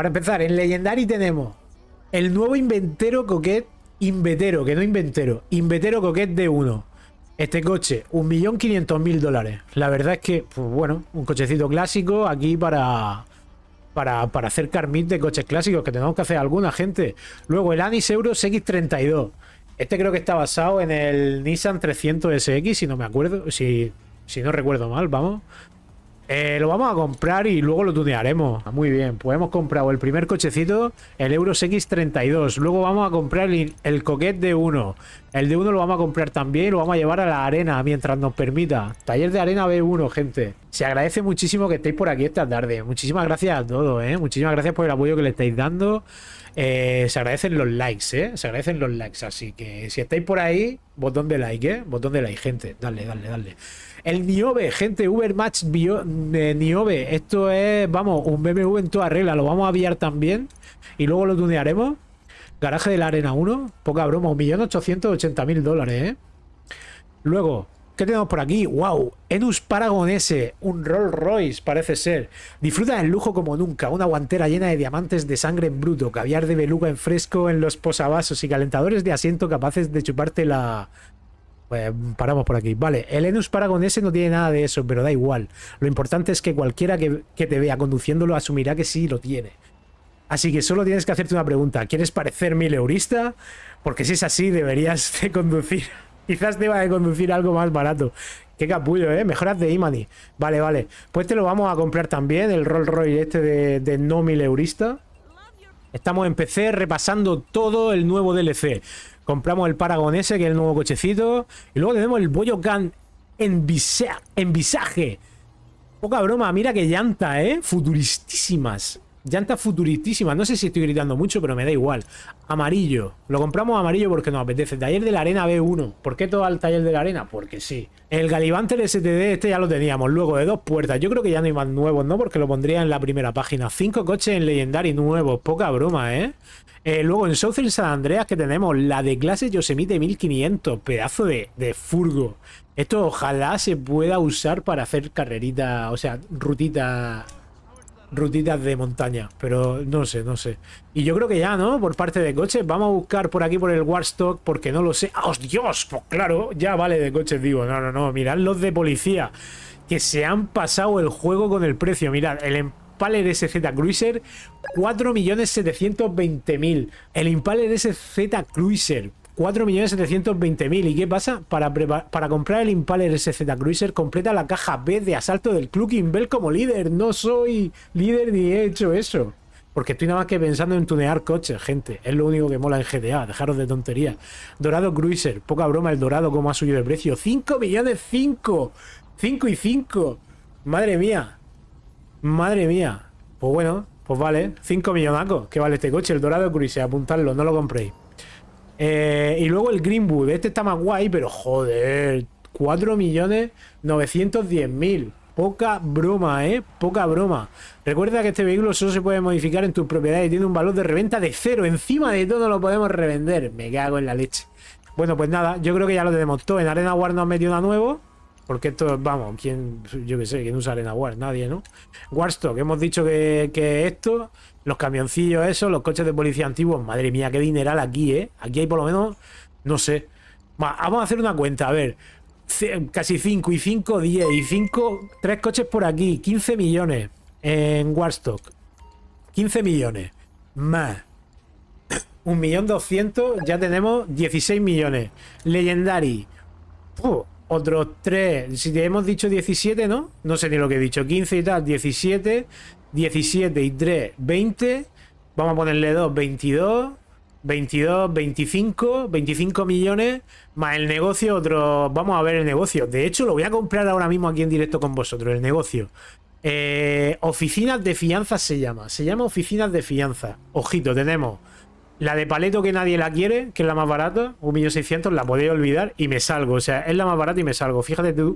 Para empezar, en Legendary tenemos el nuevo inventero Coquet, inventero, que no inventero, inventero Coquet de uno. Este coche, 1.500.000 dólares. La verdad es que, pues bueno, un cochecito clásico aquí para, para, para hacer carmit de coches clásicos, que tenemos que hacer alguna gente. Luego el Anis Euro X32. Este creo que está basado en el Nissan 300 SX, si no me acuerdo, si, si no recuerdo mal, vamos. Eh, lo vamos a comprar y luego lo tunearemos. Ah, muy bien, pues hemos comprado el primer cochecito, el Euro X32. Luego vamos a comprar el, coquet de 1. El de 1 lo vamos a comprar también y lo vamos a llevar a la arena mientras nos permita. Taller de arena B1, gente. Se agradece muchísimo que estéis por aquí esta tarde. Muchísimas gracias a todos, ¿eh? Muchísimas gracias por el apoyo que le estáis dando. Eh, se agradecen los likes, ¿eh? Se agradecen los likes. Así que si estáis por ahí, botón de like, ¿eh? Botón de like, gente. Dale, dale, dale. El Niobe, gente, Uber Match eh, Niobe. Esto es, vamos, un BMW en toda regla. Lo vamos a aviar también. Y luego lo tunearemos. Garaje de la Arena 1. Poca broma, 1.880.000 dólares, ¿eh? Luego, ¿Qué tenemos por aquí? ¡Wow! Enus Paragonese, un Rolls Royce parece ser. Disfruta del lujo como nunca, una guantera llena de diamantes de sangre en bruto, caviar de beluga en fresco en los posavasos y calentadores de asiento capaces de chuparte la... Pues, paramos por aquí. Vale, el Enus Paragonese no tiene nada de eso, pero da igual. Lo importante es que cualquiera que, que te vea conduciéndolo asumirá que sí lo tiene. Así que solo tienes que hacerte una pregunta. ¿Quieres parecer mileurista? Porque si es así, deberías de conducir Quizás te iba a conducir algo más barato. Qué capullo, ¿eh? Mejoras de Imani. Vale, vale. Pues te lo vamos a comprar también, el Roll Royce este de, no mil eurista. Estamos en PC repasando todo el nuevo DLC. Compramos el Paragon S, que es el nuevo cochecito. Y luego tenemos el Gun en visaje. Poca broma, mira qué llanta, ¿eh? Futuristísimas. Llanta futuristísima. No sé si estoy gritando mucho, pero me da igual. Amarillo. Lo compramos amarillo porque nos apetece. Taller de la arena B1. ¿Por qué todo al taller de la arena? Porque sí. El del STD este ya lo teníamos. Luego de dos puertas. Yo creo que ya no hay más nuevos, ¿no? Porque lo pondría en la primera página. Cinco coches en Legendary nuevos. Poca broma, ¿eh? eh luego en Southern San Andreas que tenemos la de clase Yosemite 1500. Pedazo de, de furgo. Esto ojalá se pueda usar para hacer carrerita, o sea, rutita rutitas de montaña, pero no sé, no sé. Y yo creo que ya, ¿no? Por parte de coches, vamos a buscar por aquí por el Warstock, porque no lo sé. ¡Oh, ¡Ah, Dios! Pues claro, ya vale de coches, digo. No, no, no, mirad los de policía, que se han pasado el juego con el precio. Mirad, el Impaler SZ Cruiser, 4.720.000. El Impaler SZ Cruiser, 4.720.000. ¿Y qué pasa? Para, para comprar el Impaler SZ Cruiser completa la caja B de asalto del Club Bell como líder. No soy líder ni he hecho eso. Porque estoy nada más que pensando en tunear coches, gente. Es lo único que mola en GTA, dejaros de tonterías. Dorado Cruiser, poca broma, el Dorado como ha subido el precio. 5 millones 5. y 5. Madre mía. Madre mía. Pues bueno, pues vale. 5 millonacos qué vale este coche, el Dorado Cruiser. Apuntadlo, no lo compréis. Eh, y luego el Greenwood, este está más guay, pero joder, 4.910.000. Poca broma, ¿eh? Poca broma. Recuerda que este vehículo solo se puede modificar en tus propiedades y tiene un valor de reventa de cero. Encima de todo lo podemos revender. Me cago en la leche. Bueno, pues nada, yo creo que ya lo tenemos todo. En Arena War nos han metido una nuevo. Porque esto, vamos, ¿quién, yo qué sé, ¿quién usa Arena War? Nadie, ¿no? Warstock, hemos dicho que, que esto. Los camioncillos esos, los coches de policía antiguos. Madre mía, qué dineral aquí, ¿eh? Aquí hay por lo menos, no sé. Vamos a hacer una cuenta, a ver. Casi 5 y 5, 10 y 5, 3 coches por aquí. 15 millones en Warstock. 15 millones. Más. 1.200.000, ya tenemos 16 millones. Legendary. otros 3. Si te hemos dicho 17, ¿no? No sé ni lo que he dicho. 15 y tal, 17. 17 y 3, 20. Vamos a ponerle 2, 22. 22, 25, 25 millones, más el negocio, otro... Vamos a ver el negocio. De hecho, lo voy a comprar ahora mismo aquí en directo con vosotros, el negocio. Eh, oficinas de fianza se llama. Se llama oficinas de fianza. Ojito, tenemos la de paleto que nadie la quiere, que es la más barata, 1.600 la podéis olvidar y me salgo. O sea, es la más barata y me salgo. Fíjate tú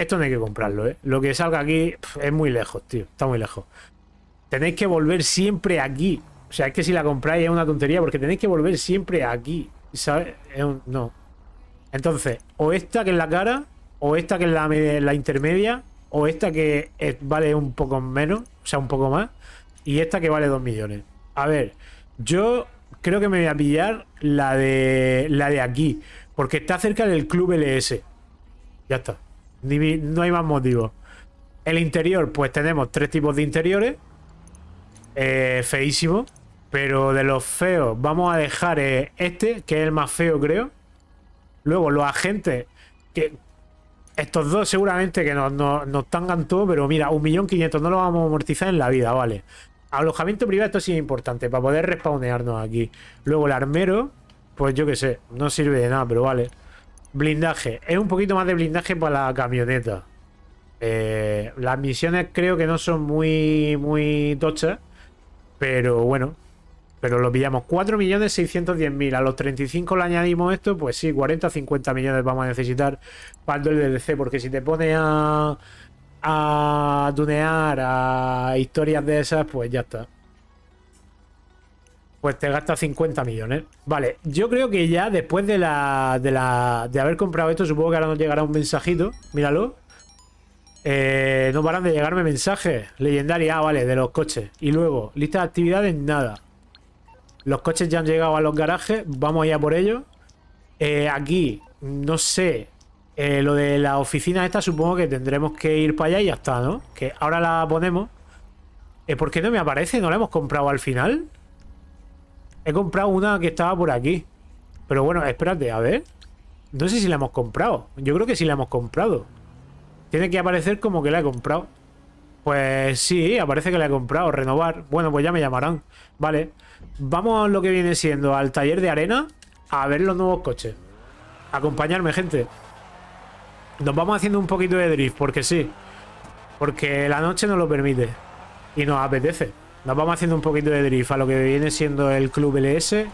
esto no hay que comprarlo, ¿eh? Lo que salga aquí es muy lejos, tío. Está muy lejos. Tenéis que volver siempre aquí. O sea, es que si la compráis es una tontería porque tenéis que volver siempre aquí. ¿Sabes? No. Entonces, o esta que es la cara, o esta que es la, intermedia, o esta que vale un poco menos, o sea, un poco más, y esta que vale 2 millones. A ver, yo creo que me voy a pillar la de, la de aquí, porque está cerca del club LS. Ya está no hay más motivo. El interior, pues tenemos tres tipos de interiores. Eh, feísimo. Pero de los feos vamos a dejar eh, este, que es el más feo, creo. Luego los agentes, que estos dos seguramente que nos, tangan todo, pero mira, un millón quinientos no lo vamos a amortizar en la vida, vale. Alojamiento privado, esto sí es importante, para poder respawnearnos aquí. Luego el armero, pues yo qué sé, no sirve de nada, pero vale. Blindaje. Es un poquito más de blindaje para la camioneta. Eh, las misiones creo que no son muy, muy tochas. Pero bueno. Pero lo pillamos. 4.610.000. A los 35 le añadimos esto. Pues sí, 40 50 millones vamos a necesitar para el DLC. Porque si te pone a, a tunear a historias de esas, pues ya está. Pues te gasta 50 millones. Vale, yo creo que ya después de la, de la. de haber comprado esto, supongo que ahora nos llegará un mensajito. Míralo. Eh, no paran de llegarme mensajes. Legendaria, ah, vale, de los coches. Y luego, lista de actividades, nada. Los coches ya han llegado a los garajes. Vamos allá por ellos. Eh, aquí, no sé. Eh, lo de la oficina esta, supongo que tendremos que ir para allá y ya está, ¿no? Que ahora la ponemos. ¿Por qué no me aparece? ¿No la hemos comprado al final? He comprado una que estaba por aquí. Pero bueno, espérate, a ver. No sé si la hemos comprado. Yo creo que sí la hemos comprado. Tiene que aparecer como que la he comprado. Pues sí, aparece que la he comprado. Renovar. Bueno, pues ya me llamarán. Vale. Vamos a lo que viene siendo al taller de arena a ver los nuevos coches. Acompañarme, gente. Nos vamos haciendo un poquito de drift, porque sí. Porque la noche nos lo permite. Y nos apetece. Nos vamos haciendo un poquito de drift a lo que viene siendo el Club LS.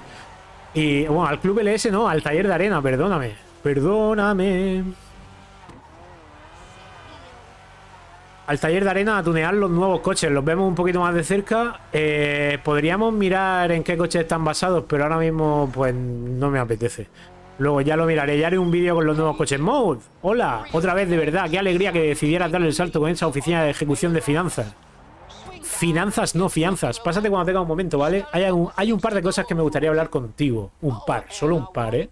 Y, bueno, al Club LS no, al Taller de Arena, perdóname. Perdóname. Al Taller de Arena a tunear los nuevos coches. Los vemos un poquito más de cerca. Eh, podríamos mirar en qué coches están basados, pero ahora mismo, pues, no me apetece. Luego ya lo miraré, ya haré un vídeo con los nuevos coches. Mode, hola, otra vez de verdad, qué alegría que decidieras darle el salto con esa oficina de ejecución de finanzas. Finanzas, no fianzas. Pásate cuando tenga un momento, ¿vale? Hay un, par de cosas que me gustaría hablar contigo. Un par, solo un par, ¿eh?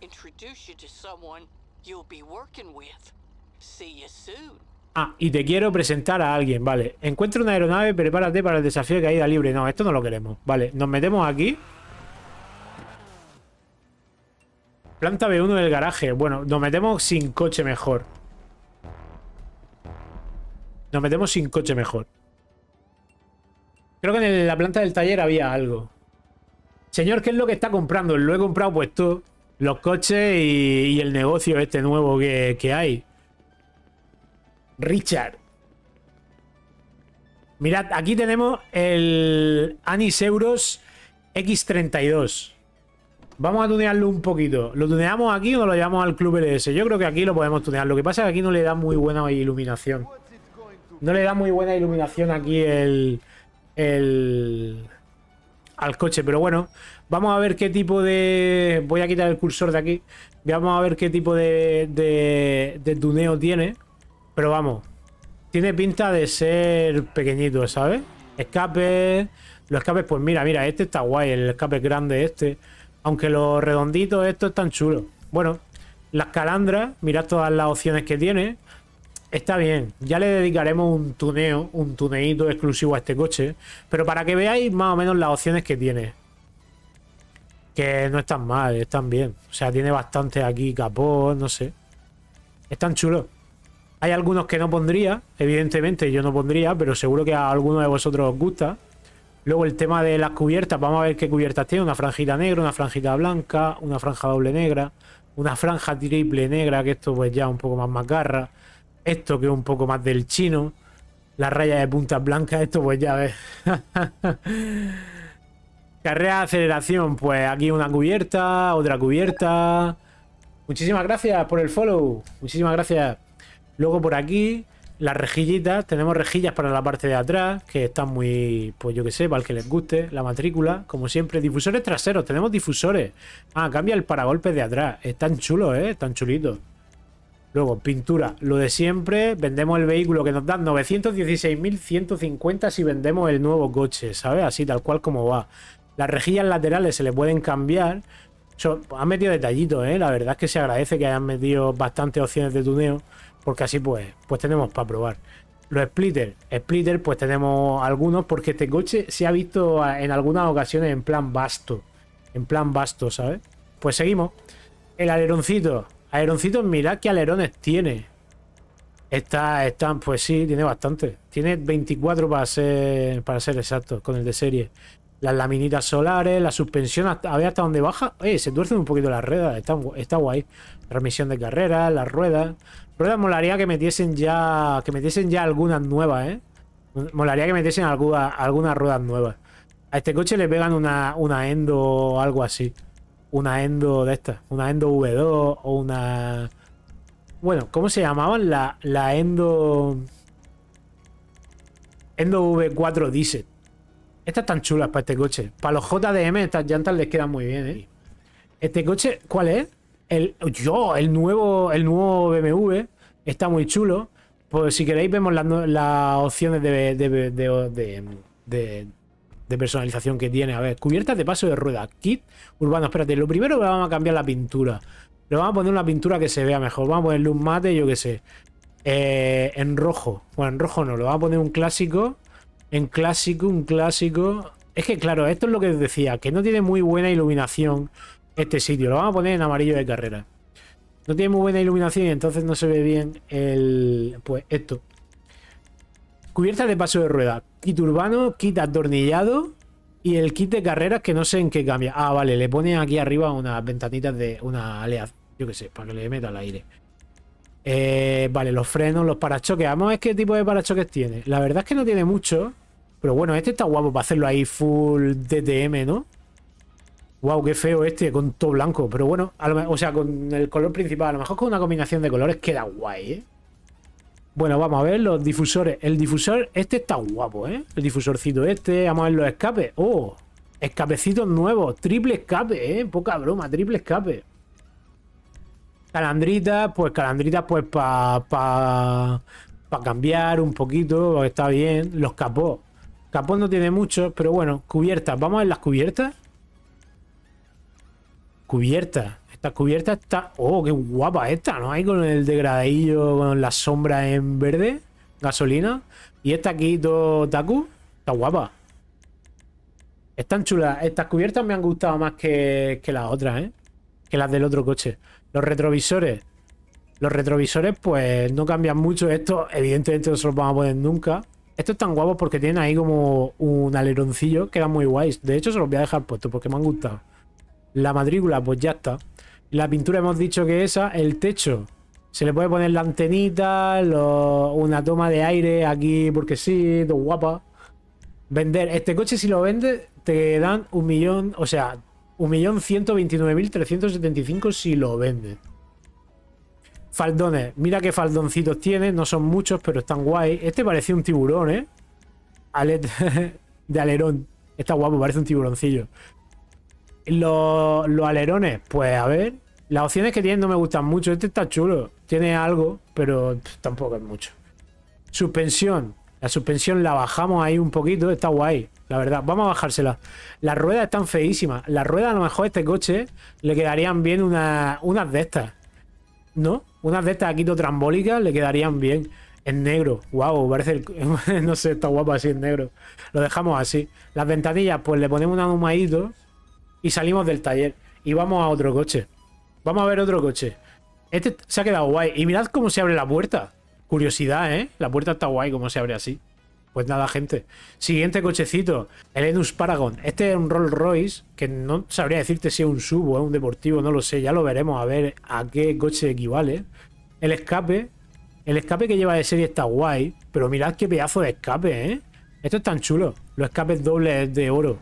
Ah, y te quiero presentar a alguien, vale. Encuentra una aeronave, prepárate para el desafío de caída libre. No, esto no lo queremos. Vale, nos metemos aquí. Planta B1 del garaje. Bueno, nos metemos sin coche mejor. Nos metemos sin coche mejor. Creo que en la planta del taller había algo. Señor, ¿qué es lo que está comprando? Lo he comprado pues tú. Los coches y, el negocio este nuevo que, hay. Richard. Mirad, aquí tenemos el Aniseuros Euros X32. Vamos a tunearlo un poquito. ¿Lo tuneamos aquí o lo llevamos al club LS? Yo creo que aquí lo podemos tunear. Lo que pasa es que aquí no le da muy buena iluminación. No le da muy buena iluminación aquí el, el, al coche. Pero bueno, vamos a ver qué tipo de... Voy a quitar el cursor de aquí. Vamos a ver qué tipo de, de, de tiene. Pero vamos, tiene pinta de ser pequeñito, ¿sabes? escape Los escapes, pues mira, mira, este está guay, el escape grande este. Aunque los redonditos estos están chulos. Bueno, las calandras, mirad todas las opciones que tiene. Está bien, ya le dedicaremos un tuneo, un tuneito exclusivo a este coche, pero para que veáis más o menos las opciones que tiene. Que no están mal, están bien. O sea, tiene bastante aquí capó, no sé. Están chulos. Hay algunos que no pondría, evidentemente yo no pondría, pero seguro que a alguno de vosotros os gusta. Luego el tema de las cubiertas, vamos a ver qué cubiertas tiene. Una franjita negra, una franjita blanca, una franja doble negra, una franja triple negra, que esto pues ya un poco más macarra esto que es un poco más del chino. Las rayas de puntas blancas, esto pues ya ves. Carrera de aceleración, pues aquí una cubierta, otra cubierta. Muchísimas gracias por el follow. Muchísimas gracias. Luego por aquí, las rejillitas. Tenemos rejillas para la parte de atrás, que están muy, pues yo que sé, para el que les guste. La matrícula, como siempre. Difusores traseros, tenemos difusores. Ah, cambia el paragolpes de atrás. Están chulos, ¿eh? Están chulitos. Luego, pintura, lo de siempre, vendemos el vehículo que nos dan 916.150 si vendemos el nuevo coche, ¿sabes? Así tal cual como va. Las rejillas laterales se le pueden cambiar. han metido detallitos, ¿eh? La verdad es que se agradece que hayan metido bastantes opciones de tuneo, porque así pues, pues tenemos para probar. Los splitter, splitter pues tenemos algunos porque este coche se ha visto en algunas ocasiones en plan vasto, en plan vasto, ¿sabes? Pues seguimos. El aleroncito, Aeroncitos, mirad qué alerones tiene. Está, están, pues sí, tiene bastante. Tiene 24 para ser, para ser exactos, con el de serie. Las laminitas solares, la suspensión, a ver hasta dónde baja. se duercen un poquito las ruedas, está, guay. Remisión de carrera, las ruedas. Ruedas molaría que metiesen ya, que metiesen ya algunas nuevas, ¿eh? Molaría que metiesen alguna, algunas ruedas nuevas. A este coche le pegan una, una endo o algo así una Endo de estas, una Endo V2 o una... Bueno, ¿cómo se llamaban? La, la Endo... Endo V4 Diesel. Estas están chulas para este coche. Para los JDM estas llantas les quedan muy bien, ¿eh? Este coche, ¿cuál es? El, yo, el nuevo, el nuevo BMW está muy chulo. Pues si queréis vemos las, opciones de, de de personalización que tiene. A ver, cubiertas de paso de rueda, kit urbano. Espérate, lo primero que vamos a cambiar la pintura. Le vamos a poner una pintura que se vea mejor. Vamos a ponerle un mate, yo qué sé. Eh, en rojo. Bueno, en rojo no, lo vamos a poner un clásico. En clásico, un clásico. Es que claro, esto es lo que os decía, que no tiene muy buena iluminación este sitio. Lo vamos a poner en amarillo de carrera. No tiene muy buena iluminación y entonces no se ve bien el... Pues esto. Cubierta de paso de rueda. Kit urbano, kit atornillado y el kit de carreras que no sé en qué cambia. Ah, vale, le ponen aquí arriba unas ventanitas de una alea. Yo qué sé, para que le meta el aire. Eh, vale, los frenos, los parachoques. Vamos a ver qué tipo de parachoques tiene. La verdad es que no tiene mucho. Pero bueno, este está guapo para hacerlo ahí full DTM, ¿no? Guau, qué feo este, con todo blanco. Pero bueno, o sea, con el color principal. A lo mejor con una combinación de colores queda guay, ¿eh? Bueno, vamos a ver los difusores. El difusor este está guapo, ¿eh? El difusorcito este. Vamos a ver los escapes. ¡Oh! Escapecitos nuevos. Triple escape, ¿eh? Poca broma, triple escape. Calandritas, pues calandritas, pues para pa, pa cambiar un poquito. Está bien. Los capos Capos no tiene mucho, pero bueno. Cubiertas. Vamos a ver las cubiertas. Cubiertas. La cubierta está... ¡Oh, qué guapa esta! ¿No Ahí con el degradillo, con la sombra en verde? Gasolina. Y esta aquí, todo Taku. Está guapa. Están chulas. Estas cubiertas me han gustado más que, que las otras, ¿eh? Que las del otro coche. Los retrovisores. Los retrovisores, pues, no cambian mucho. Esto, evidentemente, no se los vamos a poner nunca. Estos están guapos porque tienen ahí como un aleroncillo. da muy guays. De hecho, se los voy a dejar puestos porque me han gustado. La matrícula, pues ya está. La pintura hemos dicho que esa, el techo. Se le puede poner la antenita, una toma de aire aquí porque sí, todo guapa. Vender. Este coche si lo vende... te dan un millón, o sea, un millón ciento mil trescientos si lo vende... Faldones. Mira qué faldoncitos tiene. No son muchos, pero están guay. Este parece un tiburón, ¿eh? Alet de alerón. Está guapo, parece un tiburoncillo. Los, los alerones, pues a ver. Las opciones que tiene no me gustan mucho. Este está chulo. Tiene algo, pero tampoco es mucho. Suspensión. La suspensión la bajamos ahí un poquito. Está guay, la verdad. Vamos a bajársela. Las ruedas están feísimas. Las ruedas a lo mejor a este coche le quedarían bien unas de estas. ¿No? Unas de estas aquí trambólicas le quedarían bien. En negro, wow, parece no sé, está guapo así en negro. Lo dejamos así. Las ventanillas, pues le ponemos un ahumadito y salimos del taller. Y vamos a otro coche. Vamos a ver otro coche. Este se ha quedado guay. Y mirad cómo se abre la puerta. Curiosidad, ¿eh? La puerta está guay cómo se abre así. Pues nada, gente. Siguiente cochecito. El Enus Paragon. Este es un Rolls Royce, que no sabría decirte si es un sub o es un deportivo, no lo sé. Ya lo veremos a ver a qué coche equivale. El escape. El escape que lleva de serie está guay, pero mirad qué pedazo de escape, ¿eh? Esto es tan chulo. Los escapes dobles de oro.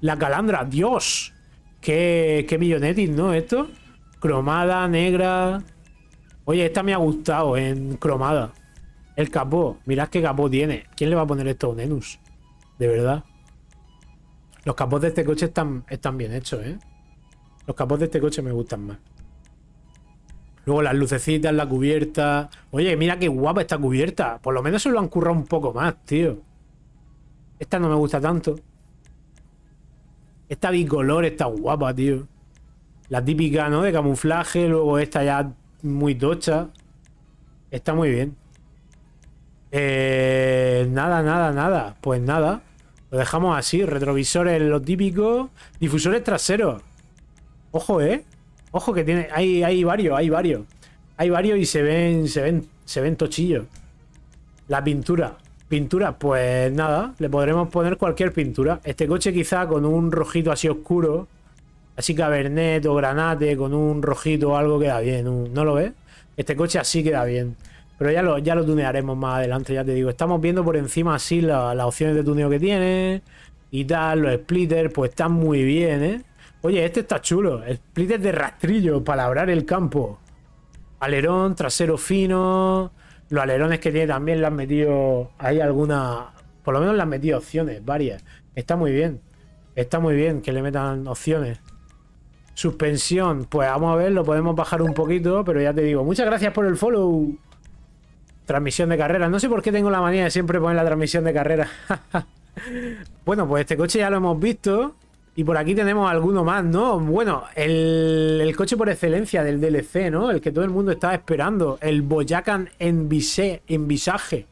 La calandra, Dios. Qué, qué millonetis, ¿no? Esto. Cromada, negra. Oye, esta me ha gustado en cromada. El capó. Mirad qué capó tiene. ¿Quién le va a poner esto a un De verdad. Los capós de este coche están, están bien hechos, ¿eh? Los capós de este coche me gustan más. Luego las lucecitas, la cubierta. Oye, mira qué guapa esta cubierta. Por lo menos se lo han currado un poco más, tío. Esta no me gusta tanto. Esta bicolor está guapa, tío. La típica, ¿no? De camuflaje, luego esta ya muy tocha. Está muy bien. Eh, nada, nada, nada. Pues nada. Lo dejamos así. Retrovisores, lo típico. Difusores traseros. Ojo, ¿eh? Ojo que tiene... Hay, hay varios, hay varios. Hay varios y se ven, se ven, se ven tochillos. La pintura. Pintura, pues nada. Le podremos poner cualquier pintura. Este coche quizá con un rojito así oscuro Así Cabernet o Granate con un rojito o algo queda bien. ¿No lo ves? Este coche así queda bien. Pero ya lo, ya lo tunearemos más adelante, ya te digo. Estamos viendo por encima así las opciones de tuneo que tiene y tal. Los splitters, pues están muy bien, ¿eh? Oye, este está chulo. Splitter de rastrillo para labrar el campo. Alerón, trasero fino. Los alerones que tiene también le han metido. Hay alguna. Por lo menos le han metido opciones, varias. Está muy bien. Está muy bien que le metan opciones. Suspensión. Pues vamos a ver, lo podemos bajar un poquito, pero ya te digo, muchas gracias por el follow. Transmisión de carrera. No sé por qué tengo la manía de siempre poner la transmisión de carrera. bueno, pues este coche ya lo hemos visto. Y por aquí tenemos alguno más, ¿no? Bueno, el, coche por excelencia del DLC, ¿no? El que todo el mundo estaba esperando. El Boyacan en visaje.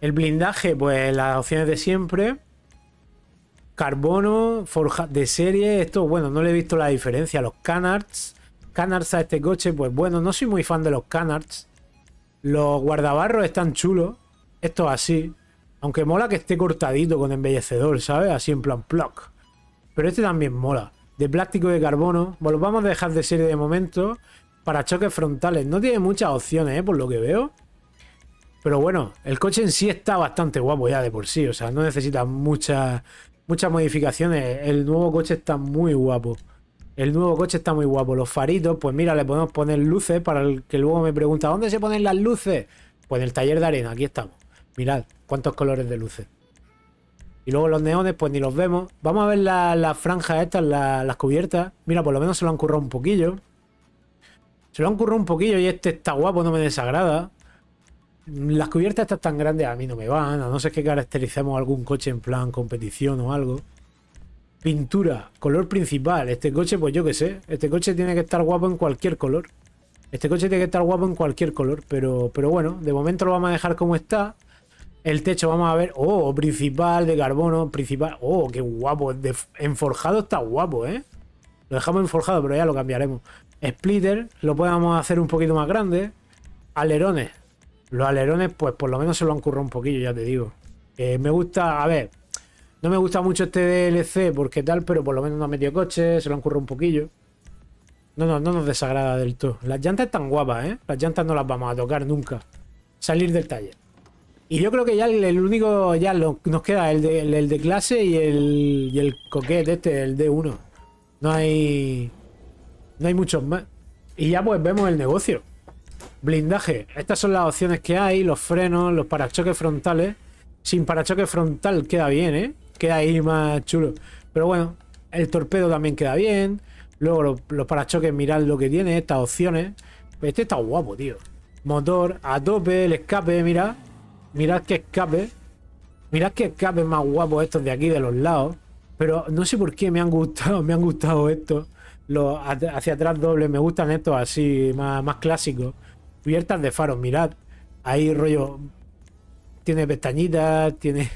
El blindaje, pues las opciones de siempre carbono, forja de serie, esto, bueno, no le he visto la diferencia. Los canards, canards a este coche, pues bueno, no soy muy fan de los canards. Los guardabarros están chulos. Esto así. Aunque mola que esté cortadito con embellecedor, ¿sabes? Así en plan plug... Pero este también mola. De plástico de carbono. Bueno... Vamos a dejar de serie de momento. Para choques frontales. No tiene muchas opciones, ¿eh? Por lo que veo. Pero bueno, el coche en sí está bastante guapo ya de por sí. O sea, no necesita mucha muchas modificaciones. El nuevo coche está muy guapo. El nuevo coche está muy guapo. Los faritos, pues mira, le podemos poner luces para el que luego me pregunta, ¿dónde se ponen las luces? Pues en el taller de arena, aquí estamos. Mirad cuántos colores de luces. Y luego los neones, pues ni los vemos. Vamos a ver las la franjas estas, la, las cubiertas. Mira, por lo menos se lo han currado un poquillo. Se lo han currado un poquillo y este está guapo, no me desagrada las cubiertas están tan grandes a mí no me van, a no ser que caracterizamos algún coche en plan competición o algo. Pintura, color principal. Este coche, pues yo qué sé. Este coche tiene que estar guapo en cualquier color. Este coche tiene que estar guapo en cualquier color. Pero, pero bueno, de momento lo vamos a dejar como está. El techo vamos a ver. Oh, principal de carbono, principal. Oh, qué guapo. enforjado está guapo, ¿eh? Lo dejamos enforjado, pero ya lo cambiaremos. Splitter, lo podemos hacer un poquito más grande. Alerones, los alerones, pues por lo menos se lo han currado un poquillo, ya te digo. Eh, me gusta, a ver, no me gusta mucho este DLC porque tal, pero por lo menos no ha metido coche, se lo han currado un poquillo. No, no, no nos desagrada del todo. Las llantas están guapas, ¿eh? Las llantas no las vamos a tocar nunca. Salir del taller. Y yo creo que ya el, único, ya nos queda el de, de clase y el, y el coquete este, el D1. No hay... No hay muchos más. Y ya pues vemos el negocio. Blindaje. Estas son las opciones que hay. Los frenos, los parachoques frontales. Sin parachoque frontal queda bien, ¿eh? Queda ahí más chulo. Pero bueno, el torpedo también queda bien. Luego los, parachoques, mirad lo que tiene, estas opciones. Este está guapo, tío. Motor a tope, el escape, mirad. Mirad qué escape. Mirad qué escape más guapo estos de aquí, de los lados. Pero no sé por qué me han gustado, me han gustado estos. Los hacia atrás dobles, me gustan estos así, más, más clásicos cubiertas de faros, mirad. Ahí rollo. Tiene pestañitas, tiene.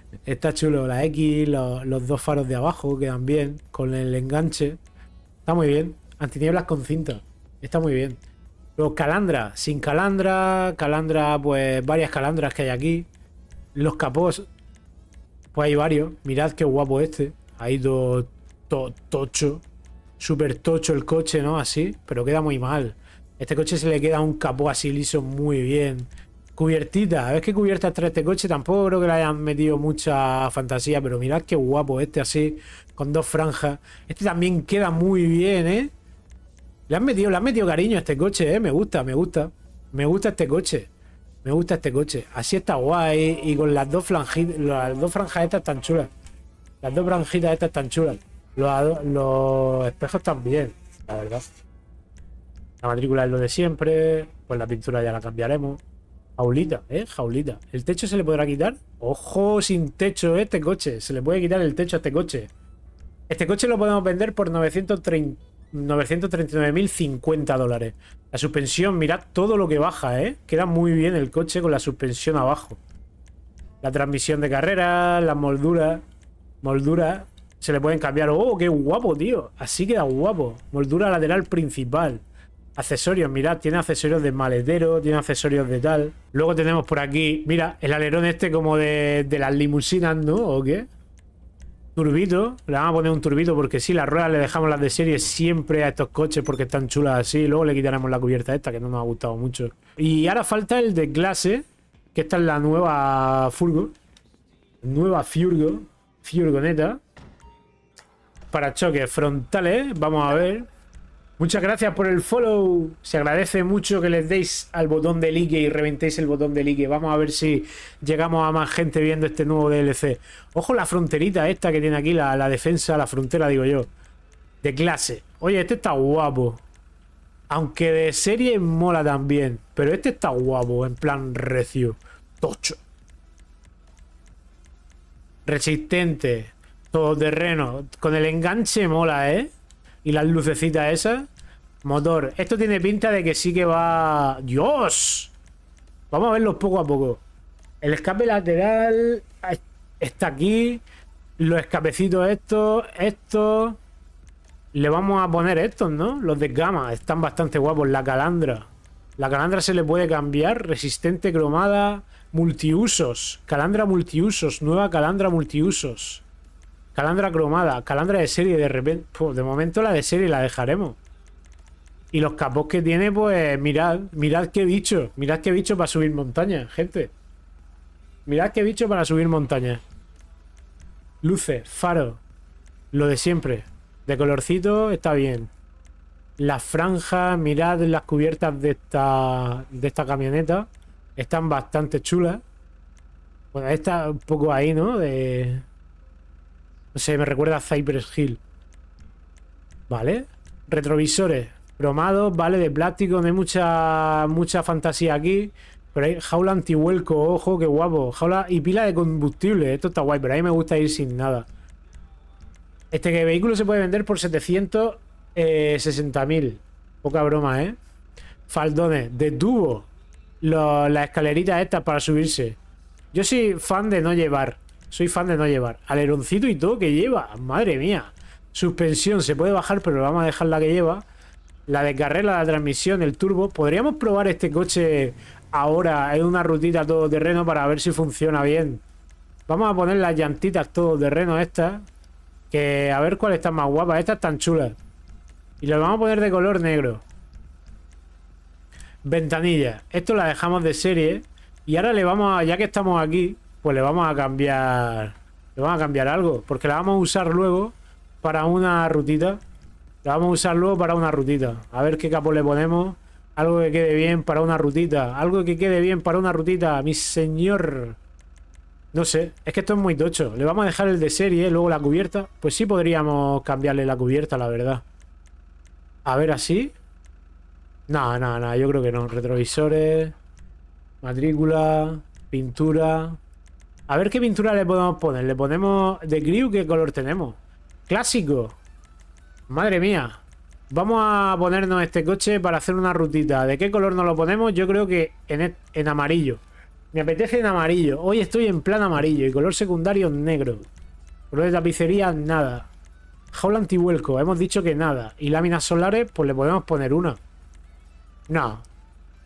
Está chulo la X, los, dos faros de abajo quedan bien, con el enganche. Está muy bien. Antinieblas con cinta. Está muy bien. Los calandras, sin calandra, calandra, pues varias calandras que hay aquí. Los capos, pues hay varios. Mirad qué guapo este. Ha ido tocho. Súper tocho el coche, ¿no? Así. Pero queda muy mal. Este coche se le queda un capó así liso muy bien. Cubiertita. ver qué cubierta trae este coche. Tampoco creo que le hayan metido mucha fantasía. Pero mirad qué guapo este así. Con dos franjas. Este también queda muy bien, ¿eh? Le han metido, le han metido cariño a este coche, ¿eh? Me gusta, me gusta. Me gusta este coche. Me gusta este coche. Así está guay. Y con las dos, franjitas. las dos franjas estas tan chulas. Las dos franjitas estas tan chulas. Los, los espejos también, la verdad. La matrícula es lo de siempre. Pues la pintura ya la cambiaremos. Jaulita, ¿eh? Jaulita. ¿El techo se le podrá quitar? ¡Ojo! Sin techo este coche. Se le puede quitar el techo a este coche. Este coche lo podemos vender por 939.050 dólares. La suspensión, mirad todo lo que baja, ¿eh? Queda muy bien el coche con la suspensión abajo. La transmisión de carrera, las molduras. moldura, se le pueden cambiar. ¡Oh, qué guapo, tío! Así queda guapo. Moldura lateral principal. Accesorios, mirad, tiene accesorios de maletero, tiene accesorios de tal. Luego tenemos por aquí, mira, el alerón este como de, las limusinas, ¿no? ¿O qué? Turbito, le vamos a poner un turbito porque sí, las ruedas le dejamos las de serie siempre a estos coches porque están chulas así. Luego le quitaremos la cubierta esta que no nos ha gustado mucho. Y ahora falta el de clase, que esta es la nueva furgo. Nueva furgo, furgoneta. Para choques frontales, vamos a ver. Muchas gracias por el follow. Se agradece mucho que les deis al botón de like y reventéis el botón de like. Vamos a ver si llegamos a más gente viendo este nuevo DLC. Ojo la fronterita esta que tiene aquí, la, la defensa, la frontera, digo yo. De clase. Oye, este está guapo. Aunque de serie mola también. Pero este está guapo, en plan recio. Tocho. Resistente. Todo terreno, Con el enganche mola, ¿eh? Y las lucecitas esas. Motor. Esto tiene pinta de que sí que va... ¡Dios! Vamos a verlos poco a poco. El escape lateral está aquí. Los escapecitos estos, esto. Le vamos a poner estos, ¿no? Los de gama. Están bastante guapos. La calandra. La calandra se le puede cambiar. Resistente, cromada, multiusos. Calandra multiusos. Nueva calandra multiusos. Calandra cromada. Calandra de serie de repente. de momento la de serie la dejaremos. Y los capos que tiene, pues mirad, mirad qué bicho, mirad qué bicho para subir montaña, gente. Mirad qué bicho para subir montañas Luces, faro, lo de siempre. De colorcito está bien. Las franjas, mirad las cubiertas de esta, de esta camioneta. Están bastante chulas. Bueno, esta un poco ahí, ¿no? De... No sé, me recuerda a Cypress Hill. Vale. Retrovisores. Bromado, vale, de plástico, no hay mucha, mucha fantasía aquí. Pero hay jaula antihuelco, ojo, qué guapo. Jaula y pila de combustible, esto está guay, pero a mí me gusta ir sin nada. Este que vehículo se puede vender por 760.000. Eh, Poca broma, ¿eh? Faldones, de tubo. la las escaleritas estas para subirse. Yo soy fan de no llevar. Soy fan de no llevar. Aleroncito y todo que lleva. Madre mía. Suspensión se puede bajar, pero vamos a dejar la que lleva la carrera la transmisión, el turbo. Podríamos probar este coche ahora en una rutita todoterreno para ver si funciona bien. Vamos a poner las llantitas todoterreno estas. Que a ver cuál está más guapa. Estas están chulas. Y las vamos a poner de color negro. Ventanilla. Esto la dejamos de serie. Y ahora le vamos a... Ya que estamos aquí, pues le vamos a cambiar... Le vamos a cambiar algo. Porque la vamos a usar luego para una rutita. Lo vamos a usar luego para una rutita. A ver qué capo le ponemos. Algo que quede bien para una rutita. Algo que quede bien para una rutita, mi señor. No sé, es que esto es muy tocho. Le vamos a dejar el de serie, luego la cubierta. Pues sí podríamos cambiarle la cubierta, la verdad. A ver, así. No, no, no, yo creo que no. Retrovisores, matrícula, pintura. A ver qué pintura le podemos poner. Le ponemos de Crew, ¿qué color tenemos? Clásico. Madre mía. Vamos a ponernos este coche para hacer una rutita. ¿De qué color nos lo ponemos? Yo creo que en, e- amarillo. Me apetece en amarillo. Hoy estoy en plan amarillo y color secundario negro. Color de tapicería, nada. Jaula antihuelco, hemos dicho que nada. Y láminas solares, pues le podemos poner una. No.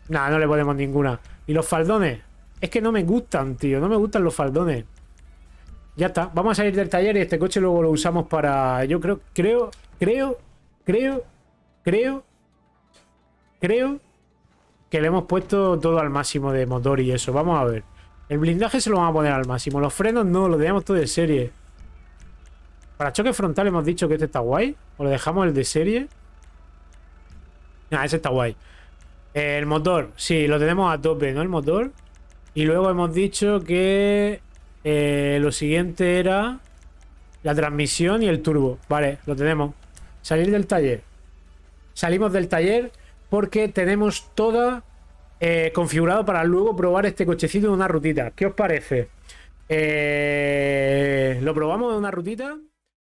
No, no le ponemos ninguna. ¿Y los faldones? Es que no me gustan, tío. No me gustan los faldones. Ya está, vamos a salir del taller y este coche luego lo usamos para... Yo creo, creo, creo, creo, creo, creo que le hemos puesto todo al máximo de motor y eso. Vamos a ver. El blindaje se lo vamos a poner al máximo. Los frenos no, lo tenemos todo de serie. Para choque frontal hemos dicho que este está guay. O lo dejamos el de serie. Ah, ese está guay. El motor, sí, lo tenemos a tope, ¿no? El motor. Y luego hemos dicho que eh, lo siguiente era la transmisión y el turbo. Vale, lo tenemos. Salir del taller. Salimos del taller porque tenemos toda eh, configurado para luego probar este cochecito en una rutita. ¿Qué os parece? Eh, ¿Lo probamos en una rutita?